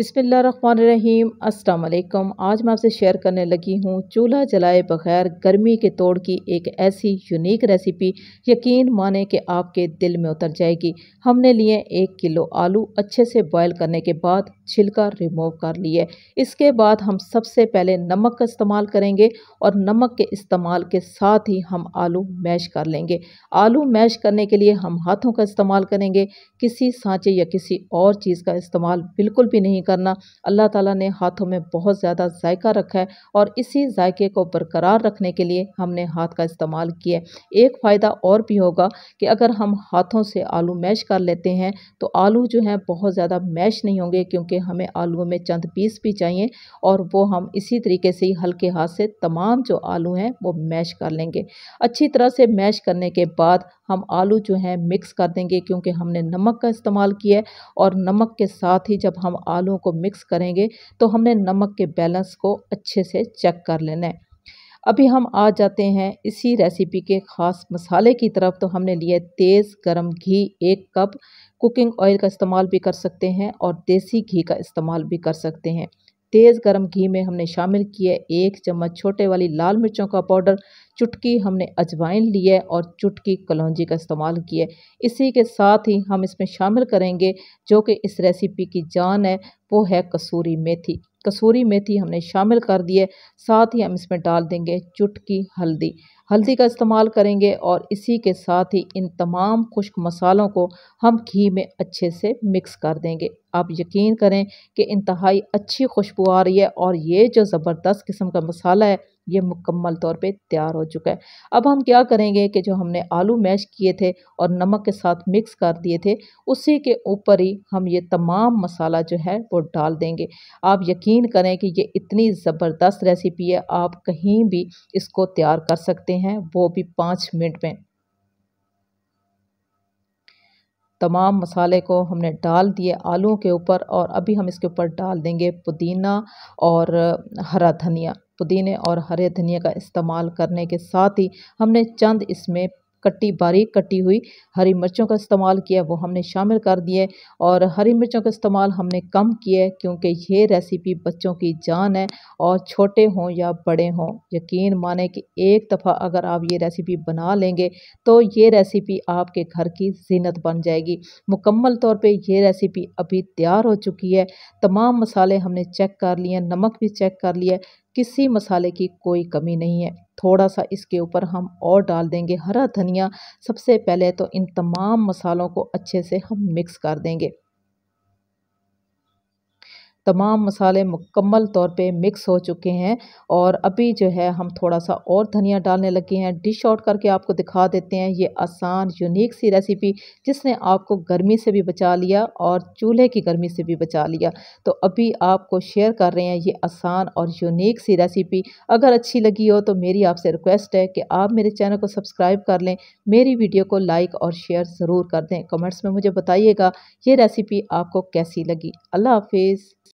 बिसमीम अस्सलाम आज मैं आपसे शेयर करने लगी हूँ चूल्हा जलाए बगैर गर्मी के तोड़ की एक ऐसी यूनिक रेसिपी यकीन माने कि आपके दिल में उतर जाएगी हमने लिए एक किलो आलू अच्छे से बॉयल करने के बाद छिलका रिमूव कर लिए इसके बाद हम सबसे पहले नमक का इस्तेमाल करेंगे और नमक के इस्तेमाल के साथ ही हम आलू मैश कर लेंगे आलू मैश करने के लिए हम हाथों का इस्तेमाल करेंगे किसी सांचे या किसी और चीज़ का इस्तेमाल बिल्कुल भी नहीं करना अल्लाह ताला ने हाथों में बहुत ज़्यादा जायका रखा है और इसी जायके को बरकरार रखने के लिए हमने हाथ का इस्तेमाल किया एक फ़ायदा और भी होगा कि अगर हम हाथों से आलू मैश कर लेते हैं तो आलू जो हैं बहुत ज़्यादा मैश नहीं होंगे क्योंकि हमें आलुओं में चंद पीस भी चाहिए और वो हम इसी तरीके से ही हल्के हाथ से तमाम जो आलू हैं वो मैश कर लेंगे अच्छी तरह से मैश करने के बाद हम आलू जो हैं मिक्स कर देंगे क्योंकि हमने नमक का इस्तेमाल किया है और नमक के साथ ही जब हम आलू को मिक्स करेंगे तो हमने नमक के बैलेंस को अच्छे से चेक कर लेना है अभी हम आ जाते हैं इसी रेसिपी के ख़ास मसाले की तरफ तो हमने लिए तेज़ गरम घी एक कप कुकिंग ऑयल का इस्तेमाल भी कर सकते हैं और देसी घी का इस्तेमाल भी कर सकते हैं तेज़ गर्म घी में हमने शामिल किया एक चम्मच छोटे वाली लाल मिर्चों का पाउडर चुटकी हमने अजवाइन लिया और चुटकी कलौजी का इस्तेमाल किया इसी के साथ ही हम इसमें शामिल करेंगे जो कि इस रेसिपी की जान है वो है कसूरी मेथी कसूरी मेथी हमने शामिल कर दी है साथ ही हम इसमें डाल देंगे चुटकी हल्दी हल्दी का इस्तेमाल करेंगे और इसी के साथ ही इन तमाम खुश्क मसालों को हम घी में अच्छे से मिक्स कर देंगे आप यकीन करें कि इंतहाई अच्छी खुशबू आ रही है और ये जो ज़बरदस्त किस्म का मसाला है ये मुकम्मल तौर पे तैयार हो चुका है अब हम क्या करेंगे कि जो हमने आलू मैश किए थे और नमक के साथ मिक्स कर दिए थे उसी के ऊपर ही हम ये तमाम मसाला जो है वो डाल देंगे आप यकीन करें कि ये इतनी ज़बरदस्त रेसिपी है आप कहीं भी इसको तैयार कर सकते हैं हैं वो भी पाँच मिनट में तमाम मसाले को हमने डाल दिए आलू के ऊपर और अभी हम इसके ऊपर डाल देंगे पुदीना और हरा धनिया पुदीने और हरे धनिया का इस्तेमाल करने के साथ ही हमने चंद इसमें कट्टी बारीक कटी हुई हरी मिर्चों का इस्तेमाल किया वो हमने शामिल कर दिए और हरी मिर्चों का इस्तेमाल हमने कम किया है क्योंकि ये रेसिपी बच्चों की जान है और छोटे हों या बड़े हों यकीन माने कि एक दफ़ा अगर आप ये रेसिपी बना लेंगे तो ये रेसिपी आपके घर की जीनत बन जाएगी मुकम्मल तौर पर यह रेसिपी अभी तैयार हो चुकी है तमाम मसाले हमने चेक कर लिए नमक भी चेक कर लिया किसी मसाले की कोई कमी नहीं है थोड़ा सा इसके ऊपर हम और डाल देंगे हरा धनिया सबसे पहले तो इन तमाम मसालों को अच्छे से हम मिक्स कर देंगे तमाम मसाले मुकम्मल तौर पे मिक्स हो चुके हैं और अभी जो है हम थोड़ा सा और धनिया डालने लगे हैं डिश आउट करके आपको दिखा देते हैं ये आसान यूनिक सी रेसिपी जिसने आपको गर्मी से भी बचा लिया और चूल्हे की गर्मी से भी बचा लिया तो अभी आपको शेयर कर रहे हैं ये आसान और यूनिक सी रेसिपी अगर अच्छी लगी हो तो मेरी आपसे रिक्वेस्ट है कि आप मेरे चैनल को सब्सक्राइब कर लें मेरी वीडियो को लाइक और शेयर ज़रूर कर दें कमेंट्स में मुझे बताइएगा ये रेसिपी आपको कैसी लगी अल्लाह हाफिज़